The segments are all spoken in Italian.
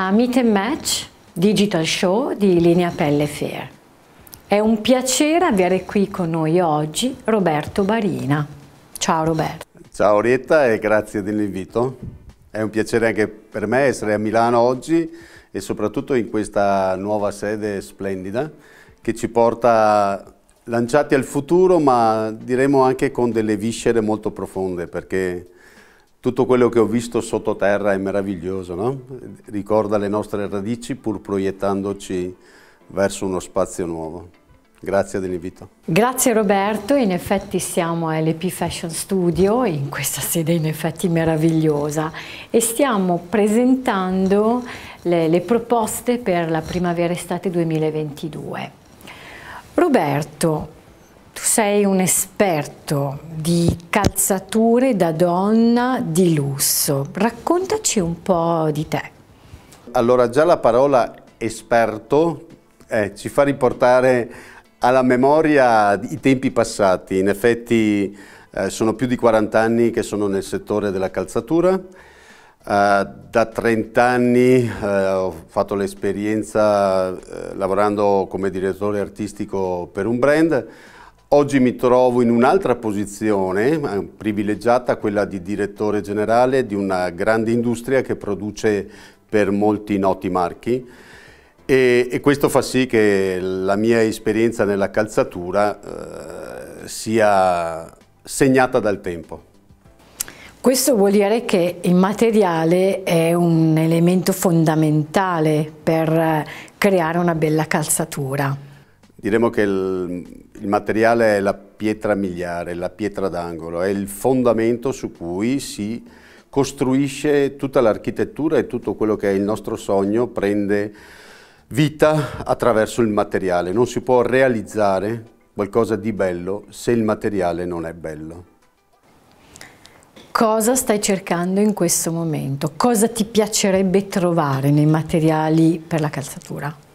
a Meet and Match Digital Show di Linea Pelle Fair. È un piacere avere qui con noi oggi Roberto Barina. Ciao Roberto. Ciao Orietta e grazie dell'invito. È un piacere anche per me essere a Milano oggi e soprattutto in questa nuova sede splendida che ci porta lanciati al futuro ma diremo anche con delle viscere molto profonde perché tutto quello che ho visto sottoterra è meraviglioso, no? ricorda le nostre radici pur proiettandoci verso uno spazio nuovo. Grazie dell'invito. Grazie Roberto, in effetti siamo all'EP Fashion Studio, in questa sede in effetti meravigliosa e stiamo presentando le, le proposte per la primavera-estate 2022. Roberto, tu sei un esperto di calzature da donna di lusso. Raccontaci un po' di te. Allora, già la parola esperto eh, ci fa riportare alla memoria i tempi passati. In effetti eh, sono più di 40 anni che sono nel settore della calzatura. Eh, da 30 anni eh, ho fatto l'esperienza eh, lavorando come direttore artistico per un brand Oggi mi trovo in un'altra posizione, privilegiata quella di direttore generale di una grande industria che produce per molti noti marchi e, e questo fa sì che la mia esperienza nella calzatura eh, sia segnata dal tempo. Questo vuol dire che il materiale è un elemento fondamentale per eh, creare una bella calzatura. Diremo che il, il, materiale è la pietra miliare, la pietra d'angolo, è il fondamento su cui si costruisce tutta l'architettura e tutto quello che è il nostro sogno prende vita attraverso il materiale. Non si può realizzare qualcosa di bello se il materiale non è bello. Cosa stai cercando in questo momento? Cosa ti piacerebbe trovare nei materiali per la calzatura?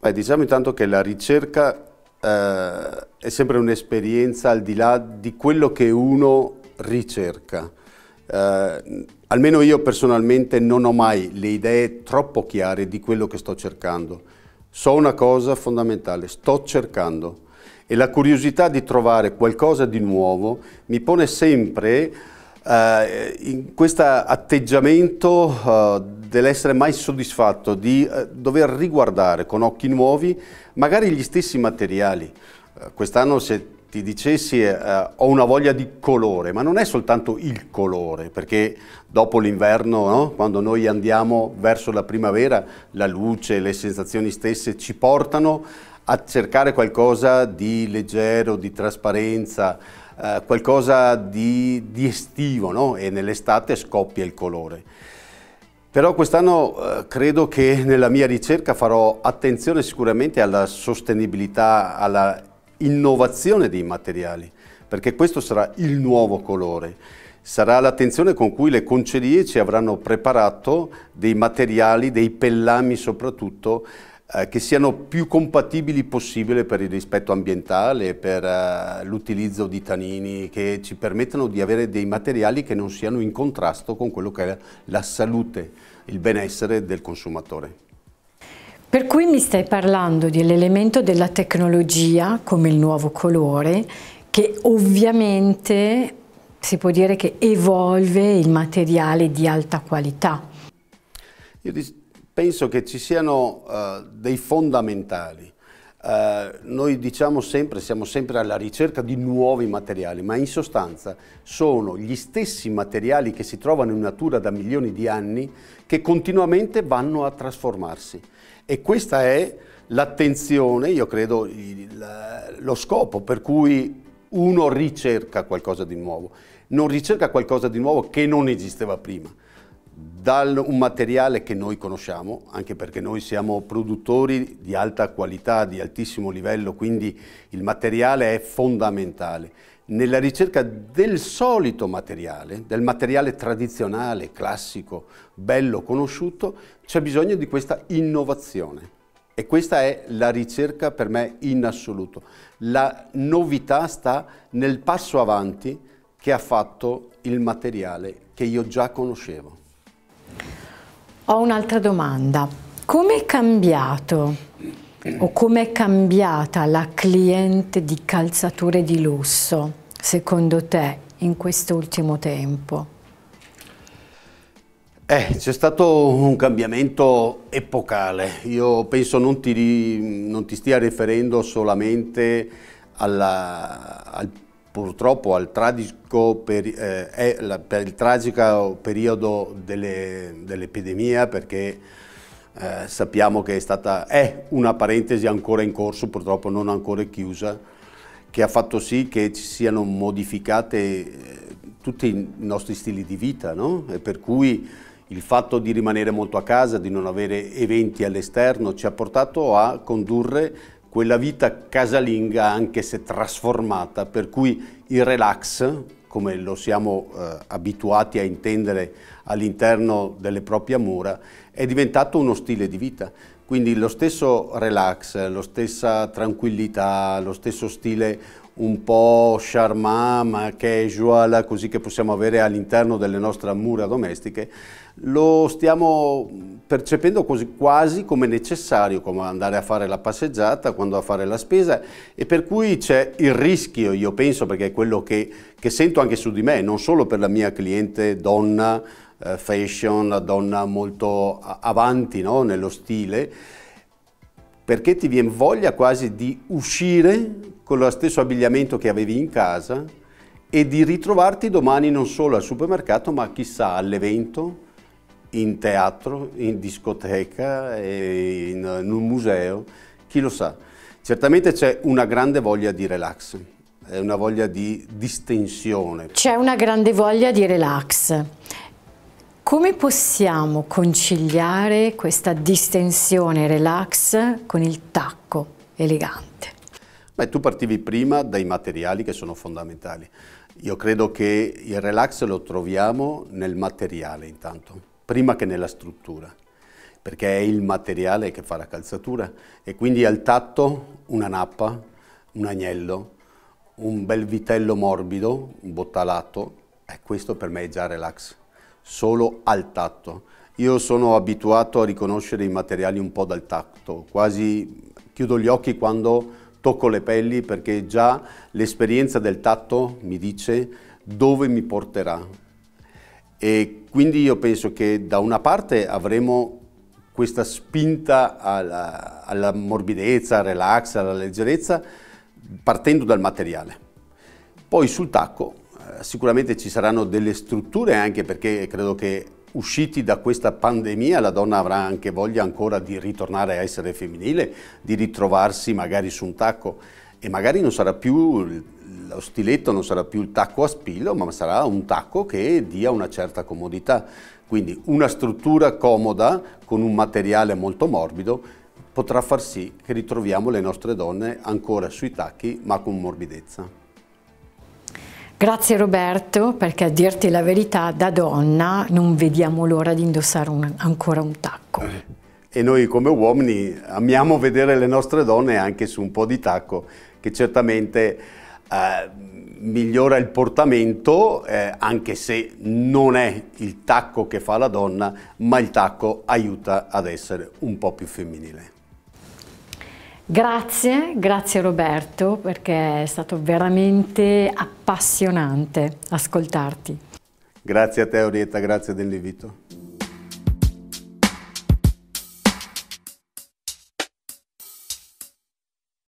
Beh, diciamo intanto che la ricerca eh, è sempre un'esperienza al di là di quello che uno ricerca. Eh, almeno io personalmente non ho mai le idee troppo chiare di quello che sto cercando. So una cosa fondamentale, sto cercando e la curiosità di trovare qualcosa di nuovo mi pone sempre eh, in questo atteggiamento eh, dell'essere mai soddisfatto, di eh, dover riguardare con occhi nuovi magari gli stessi materiali. Eh, quest'anno se ti dicessi eh, eh, ho una voglia di colore, ma non è soltanto il colore, perché dopo l'inverno, no? quando noi andiamo verso la primavera, la luce, le sensazioni stesse ci portano a cercare qualcosa di leggero, di trasparenza, eh, qualcosa di, di estivo no? e nell'estate scoppia il colore. Però quest'anno eh, credo che nella mia ricerca farò attenzione sicuramente alla sostenibilità, alla innovazione dei materiali, perché questo sarà il nuovo colore. Sarà l'attenzione con cui le concerie ci avranno preparato dei materiali, dei pellami soprattutto, eh, che siano più compatibili possibile per il rispetto ambientale, per eh, l'utilizzo di tanini, che ci permettano di avere dei materiali che non siano in contrasto con quello che è la salute, il benessere del consumatore. Per cui mi stai parlando dell'elemento della tecnologia, come il nuovo colore, che ovviamente si può dire che evolve il materiale di alta qualità. Io penso che ci siano uh, dei fondamentali. Uh, noi diciamo sempre, siamo sempre alla ricerca di nuovi materiali, ma in sostanza sono gli stessi materiali che si trovano in natura da milioni di anni che continuamente vanno a trasformarsi. E questa è l'attenzione, io credo, il, lo scopo per cui uno ricerca qualcosa di nuovo. Non ricerca qualcosa di nuovo che non esisteva prima da un materiale che noi conosciamo, anche perché noi siamo produttori di alta qualità, di altissimo livello, quindi il materiale è fondamentale. Nella ricerca del solito materiale, del materiale tradizionale, classico, bello, conosciuto, c'è bisogno di questa innovazione. E questa è la ricerca per me in assoluto. La novità sta nel passo avanti che ha fatto il materiale che io già conoscevo. Ho un'altra domanda. Come è cambiato o come è cambiata la cliente di calzature di lusso, secondo te, in quest'ultimo tempo? Eh, c'è stato un cambiamento epocale. Io penso non ti, non ti stia riferendo solamente alla, al purtroppo per, eh, è la, per il tragico periodo dell'epidemia perché eh, sappiamo che è stata è una parentesi ancora in corso, purtroppo non ancora chiusa, che ha fatto sì che ci siano modificate eh, tutti i nostri stili di vita, no? e per cui il fatto di rimanere molto a casa, di non avere eventi all'esterno, ci ha portato a condurre quella vita casalinga anche se trasformata, per cui il relax, come lo siamo eh, abituati a intendere all'interno delle proprie mura, è diventato uno stile di vita. Quindi lo stesso relax, la stessa tranquillità, lo stesso stile un po' charmant casual, così che possiamo avere all'interno delle nostre mura domestiche, lo stiamo percependo quasi, quasi come necessario, come andare a fare la passeggiata, quando a fare la spesa e per cui c'è il rischio, io penso, perché è quello che, che sento anche su di me, non solo per la mia cliente donna, eh, fashion, la donna molto avanti no? nello stile, perché ti viene voglia quasi di uscire con lo stesso abbigliamento che avevi in casa e di ritrovarti domani non solo al supermercato ma chissà all'evento, in teatro, in discoteca, in, in un museo, chi lo sa. Certamente c'è una grande voglia di relax è una voglia di distensione. C'è una grande voglia di relax come possiamo conciliare questa distensione relax con il tacco elegante? Beh, tu partivi prima dai materiali che sono fondamentali. Io credo che il relax lo troviamo nel materiale intanto, prima che nella struttura, perché è il materiale che fa la calzatura e quindi al tatto una nappa, un agnello, un bel vitello morbido, un bottalato, e eh, questo per me è già relax solo al tatto. Io sono abituato a riconoscere i materiali un po' dal tatto, quasi chiudo gli occhi quando tocco le pelli perché già l'esperienza del tatto mi dice dove mi porterà. E quindi io penso che da una parte avremo questa spinta alla, alla morbidezza, al relax, alla leggerezza, partendo dal materiale. Poi sul tacco sicuramente ci saranno delle strutture anche perché credo che usciti da questa pandemia la donna avrà anche voglia ancora di ritornare a essere femminile, di ritrovarsi magari su un tacco e magari non sarà più lo stiletto, non sarà più il tacco a spillo, ma sarà un tacco che dia una certa comodità. Quindi una struttura comoda con un materiale molto morbido potrà far sì che ritroviamo le nostre donne ancora sui tacchi ma con morbidezza. Grazie Roberto perché a dirti la verità da donna non vediamo l'ora di indossare un, ancora un tacco. Eh, e noi come uomini amiamo vedere le nostre donne anche su un po' di tacco che certamente eh, migliora il portamento eh, anche se non è il tacco che fa la donna ma il tacco aiuta ad essere un po' più femminile. Grazie, grazie Roberto perché è stato veramente appassionante ascoltarti. Grazie a te Orietta, grazie dell'invito.